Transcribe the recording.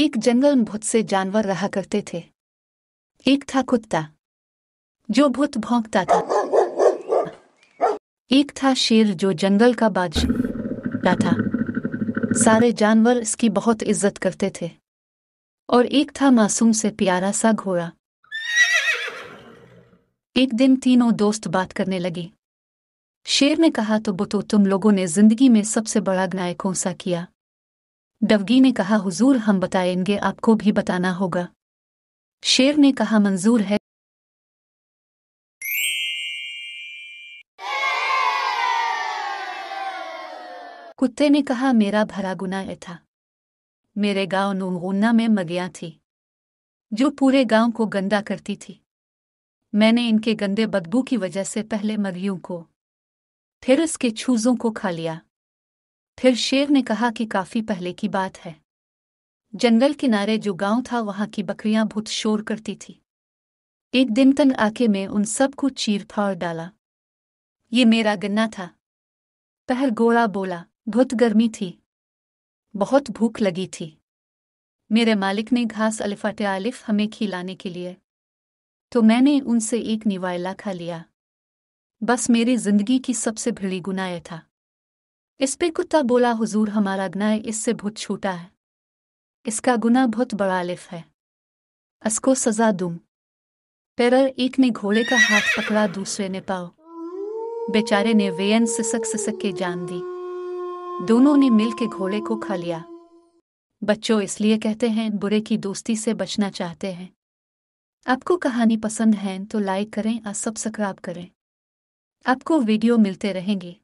एक जंगल में बहुत से जानवर रहा करते थे एक था कुत्ता जो बहुत भौंकता था एक था शेर जो जंगल का बादशाह था सारे जानवर इसकी बहुत इज्जत करते थे और एक था मासूम से प्यारा सा घोड़ा एक दिन तीनों दोस्त बात करने लगे शेर ने कहा तो बुतो तुम लोगों ने जिंदगी में सबसे बड़ा गनाय कौन सा किया डवगी ने कहा हुजूर हम बताएंगे आपको भी बताना होगा शेर ने कहा मंजूर है कुत्ते ने कहा मेरा भरा गुना था मेरे गांव नुंगुन्ना में मगिया थी जो पूरे गांव को गंदा करती थी मैंने इनके गंदे बदबू की वजह से पहले मगियों को फिर उसके छूजों को खा लिया फिर शेर ने कहा कि काफी पहले की बात है जंगल किनारे जो गांव था वहां की बकरियां भूत शोर करती थी एक दिन तंग आके में उन सब को चीर फाड़ डाला ये मेरा गन्ना था पहर गोरा बोला बहुत गर्मी थी बहुत भूख लगी थी मेरे मालिक ने घास अलिफाटे आलिफ हमें खिलाने के लिए तो मैंने उनसे एक निवायला खा लिया बस मेरी जिंदगी की सबसे भिड़ी गुनाया था इस पे कुत्ता बोला हुजूर हमारा गुनाह इससे बहुत छोटा है इसका गुना बहुत बड़ा लिफ है इसको सजा दूं पैरल एक ने घोड़े का हाथ पकड़ा दूसरे ने पाओ बेचारे ने वेयन सिसक सिसक के जान दी दोनों ने मिल के घोड़े को खा लिया बच्चों इसलिए कहते हैं बुरे की दोस्ती से बचना चाहते हैं आपको कहानी पसंद है तो लाइक करें और सब्सक्राइब करें आपको वीडियो मिलते रहेंगे